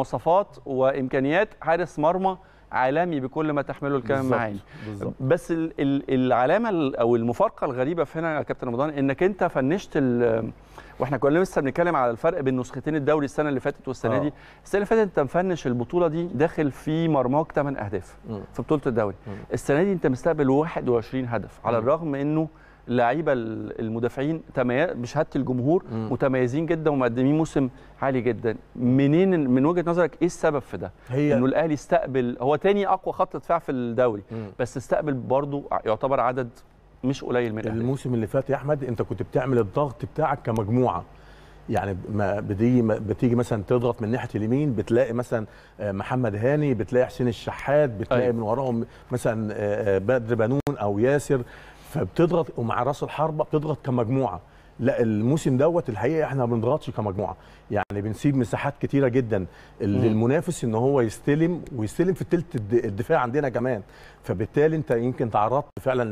مواصفات وامكانيات حارس مرمى عالمي بكل ما تحمله الكلمه معاني بس العلامه او المفارقه الغريبه في هنا يا كابتن رمضان انك انت فنشت واحنا كنا لسه بنتكلم على الفرق بين نسختين الدوري السنه اللي فاتت والسنه أوه. دي السنه اللي فاتت انت مفنش البطوله دي داخل في مرماك 8 اهداف م. في بطوله الدوري م. السنه دي انت مستقبل 21 هدف على الرغم انه اللعيبه المدافعين بشهاده الجمهور مم. متميزين جدا ومقدمين موسم عالي جدا منين من وجهه نظرك ايه السبب في ده هي انه الاهلي استقبل هو تاني اقوى خط دفاع في الدوري مم. بس استقبل برضه يعتبر عدد مش قليل من الموسم اللي فات يا احمد انت كنت بتعمل الضغط بتاعك كمجموعه يعني ما بتيجي بتيجي مثلا تضغط من ناحيه اليمين بتلاقي مثلا آه، محمد هاني بتلاقي حسين الشحات بتلاقي أيوة. من وراهم مثلا آه، آه، بدر بنون او ياسر فبتضغط ومع راس الحربه بتضغط كمجموعه لا الموسم دوت الحقيقه احنا ما بنضغطش كمجموعه يعني بنسيب مساحات كتيره جدا للمنافس ان هو يستلم ويستلم في الثلث الدفاع عندنا كمان فبالتالي انت يمكن تعرضت فعلا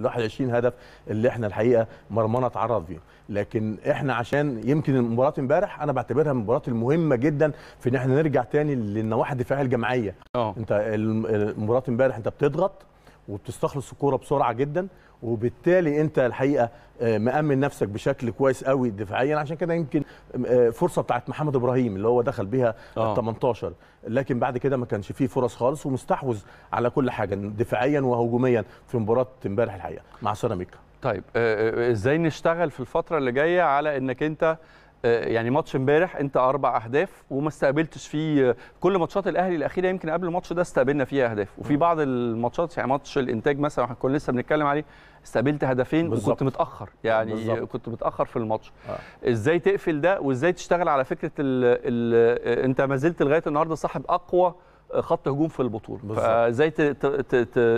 ل 21 أيوه. هدف اللي احنا الحقيقه مرمانا تعرض فيه لكن احنا عشان يمكن مباراه امبارح انا بعتبرها من المهمه جدا في ان احنا نرجع تاني للنواحي الدفاعيه الجماعيه اه. انت مباراه امبارح انت بتضغط وبتستخلص الكوره بسرعه جدا وبالتالي انت الحقيقه آه، مامن نفسك بشكل كويس قوي دفاعيا عشان كده يمكن آه، فرصه بتاعت محمد ابراهيم اللي هو دخل بيها آه. ال 18 لكن بعد كده ما كانش فيه فرص خالص ومستحوذ على كل حاجه دفاعيا وهجوميا في مباراه امبارح الحقيقه مع سيراميكا طيب ازاي نشتغل في الفتره اللي جايه على انك انت آه، يعني ماتش امبارح انت اربع اهداف وما استقبلتش فيه آه، كل ماتشات الاهلي الاخيره يمكن قبل الماتش ده استقبلنا فيها اهداف وفي بعض الماتشات يعني ماتش الانتاج مثلا كنا لسه بنتكلم عليه استقبلت هدفين بالزبط. وكنت متاخر آه، يعني بالزبط. كنت متاخر في الماتش آه. ازاي تقفل ده وازاي تشتغل على فكره الـ الـ انت ما زلت لغايه النهارده صاحب اقوى خط هجوم في البطوله فازاي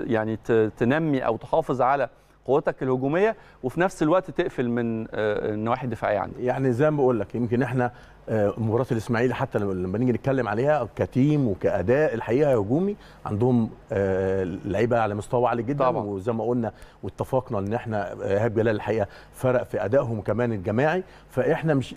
يعني تنمي او تحافظ على قوتك الهجوميه وفي نفس الوقت تقفل من آه، النواحي الدفاعيه عندك يعني زي ما بقول لك يمكن احنا آه، مباراه الاسماعيلي حتى لما نيجي نتكلم عليها كتيم وكاداء الحقيقه هجومي عندهم آه، لعيبه على مستوى عالي جدا طبعا. وزي ما قلنا واتفقنا ان احنا ايهاب جلال الحقيقه فرق في ادائهم كمان الجماعي فاحنا مش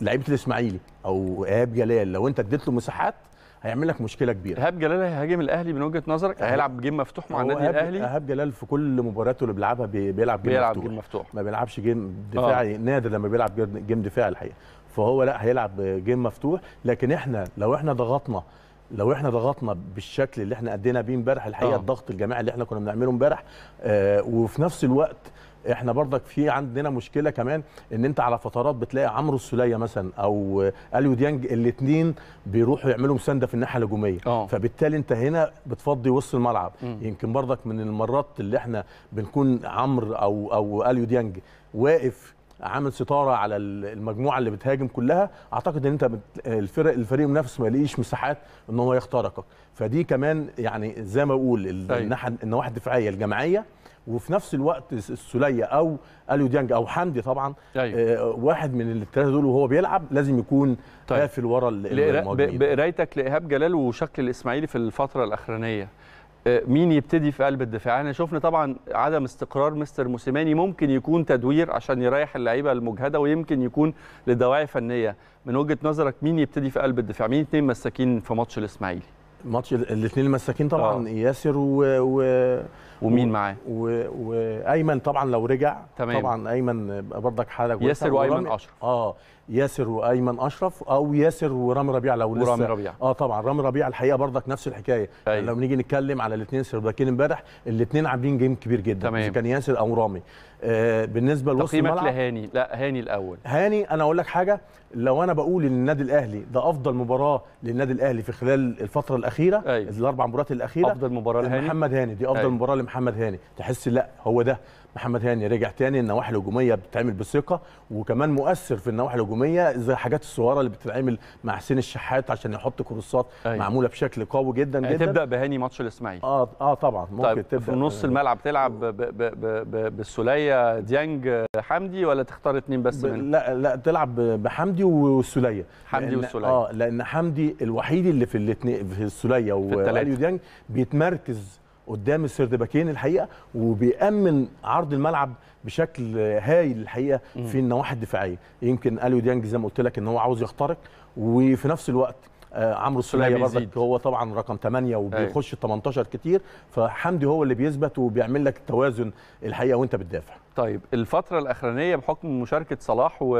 لعيبه الاسماعيلي او ايهاب جلال لو انت اديت له مساحات هيعمل لك مشكله كبيره ايهاب جلال هيهاجم الاهلي من وجهه نظرك هيلعب جيم مفتوح مع النادي الاهلي ايهاب جلال في كل مباراته اللي بيلعبها بيلعب جيم بيلعب مفتوح. جيم مفتوح ما بيلعبش جيم آه. دفاعي آه. نادر لما بيلعب جيم دفاعي الحقيقه فهو لا هيلعب جيم مفتوح لكن احنا لو احنا ضغطنا لو احنا ضغطنا بالشكل اللي احنا ادينا بيه امبارح الحقيقه آه. الضغط الجماعي اللي احنا كنا بنعمله امبارح آه وفي نفس الوقت احنا برضك في عندنا مشكله كمان ان انت على فترات بتلاقي عمرو السوليه مثلا او اليو ديانج الاثنين بيروحوا يعملوا مسانده في الناحيه الهجوميه آه. فبالتالي انت هنا بتفضي وسط الملعب م. يمكن برضك من المرات اللي احنا بنكون عمرو او او اليو ديانج واقف عامل ستاره على المجموعه اللي بتهاجم كلها اعتقد ان انت الفرق الفريق المنافس ما يلاقيش مساحات ان هو يخترقك فدي كمان يعني زي ما بقول أيوه. الناحيه النواحي الدفاعيه الجماعيه وفي نفس الوقت السوليه او اليو ديانج او حمدي طبعا أيوة. آه، واحد من الثلاثه دول وهو بيلعب لازم يكون طيب. قافل ورا المهاجمين بقرايتك لايهاب جلال وشكل الاسماعيلي في الفتره الاخرانيه آه، مين يبتدي في قلب الدفاع احنا شفنا طبعا عدم استقرار مستر موسيماني ممكن يكون تدوير عشان يريح اللعيبه المجهده ويمكن يكون لدواعي فنيه من وجهه نظرك مين يبتدي في قلب الدفاع مين اتنين مساكين في ماتش الاسماعيلي ماتش الاثنين المساكين طبعا أوه. ياسر و... و... ومين معاه و... وايمن طبعا لو رجع تمام. طبعا ايمن برضك حاله ياسر وايمن ورامي... اشرف اه ياسر وايمن اشرف او ياسر ورامي ربيع لو لسه ورامي ربيع اه طبعا رامي ربيع الحقيقه برضك نفس الحكايه أي. أيوه. لو نيجي نتكلم على الاثنين سيرباكين امبارح الاثنين عاملين جيم كبير جدا تمام. كان ياسر او رامي آه بالنسبه لوسط الملعب تقييمك لهاني لا هاني الاول هاني انا اقول لك حاجه لو انا بقول ان النادي الاهلي ده افضل مباراه للنادي الاهلي في خلال الفتره الاخيره الاخيره أيوة. الاربع مباريات الاخيره افضل مباراه لهاني محمد هاني دي افضل أيوة. مباراه لمحمد هاني تحس لا هو ده محمد هاني رجع تاني النواحي الهجوميه بتتعمل بثقه وكمان مؤثر في النواحي الهجوميه زي الحاجات الصغيره اللي بتتعمل مع حسين الشحات عشان يحط كروسات أيوة. معموله بشكل قوي جدا يعني جدا تبدا بهاني ماتش الاسماعيلي اه اه طبعا ممكن طيب تبدا في نص يعني. الملعب تلعب بالسوليه ديانج حمدي ولا تختار اثنين بس منهم لا لا تلعب بحمدي والسوليه حمدي والسوليه اه لان حمدي الوحيد اللي في الاثنين في السوليه واليو ديانج بيتمركز قدام السردباكين الحقيقه وبيامن عرض الملعب بشكل هايل الحقيقه في النواحي الدفاعيه يمكن اليو ديانج زي ما قلت لك ان هو عاوز يخترق وفي نفس الوقت آه، عمرو السليه برضك هو طبعا رقم 8 وبيخش 18 كتير فحمدي هو اللي بيثبت وبيعمل لك التوازن الحقيقه وانت بتدافع طيب الفتره الاخرانيه بحكم مشاركه صلاح و...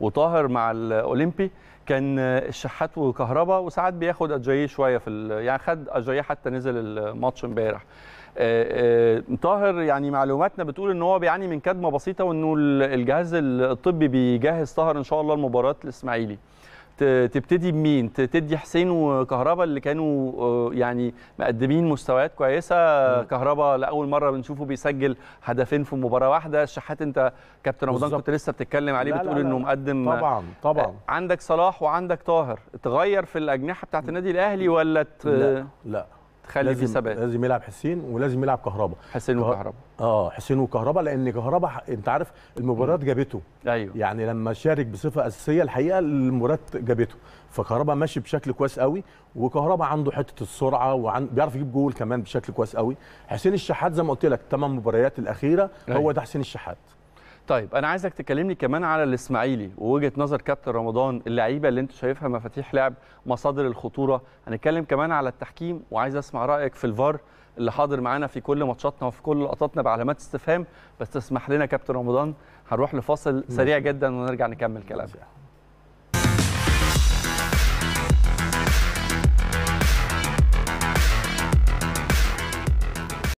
وطاهر مع الاولمبي كان الشحات وكهربا وساعات بياخد اجاييه شويه في ال... يعني خد اجاييه حتى نزل الماتش امبارح آه، آه، طاهر يعني معلوماتنا بتقول ان هو بيعاني من كدمه بسيطه وانه الجهاز الطبي بيجهز طاهر ان شاء الله لمباراه الاسماعيلي تبتدي بمين تدي حسين وكهربا اللي كانوا آه، يعني مقدمين مستويات كويسه كهربا لاول مره بنشوفه بيسجل هدفين في مباراه واحده الشحات انت كابتن رمضان كنت لسه بتتكلم عليه لا بتقول لا لا انه مقدم آه، طبعا طبعا عندك صلاح وعندك طاهر تغير في الاجنحه بتاعت النادي الاهلي ولا لا لا تخلي لازم ثبات لازم يلعب حسين ولازم يلعب كهربا حسين وكهربا اه حسين وكهربا لان كهربا انت عارف المباريات جابته ايوه يعني لما شارك بصفه اساسيه الحقيقه المباريات جابته فكهربا ماشي بشكل كويس قوي وكهربا عنده حته السرعه وعن بيعرف يجيب جول كمان بشكل كويس قوي حسين الشحات زي ما قلت لك ثمان مباريات الاخيره أيوة. هو ده حسين الشحات طيب انا عايزك تكلمني كمان على الاسماعيلي ووجهه نظر كابتن رمضان اللعيبه اللي انت شايفها مفاتيح لعب مصادر الخطوره هنتكلم كمان على التحكيم وعايز اسمع رايك في الفار اللي حاضر معانا في كل ماتشاتنا وفي كل لقطاتنا بعلامات استفهام بس تسمح لنا كابتن رمضان هنروح لفاصل سريع جدا ونرجع نكمل كلامنا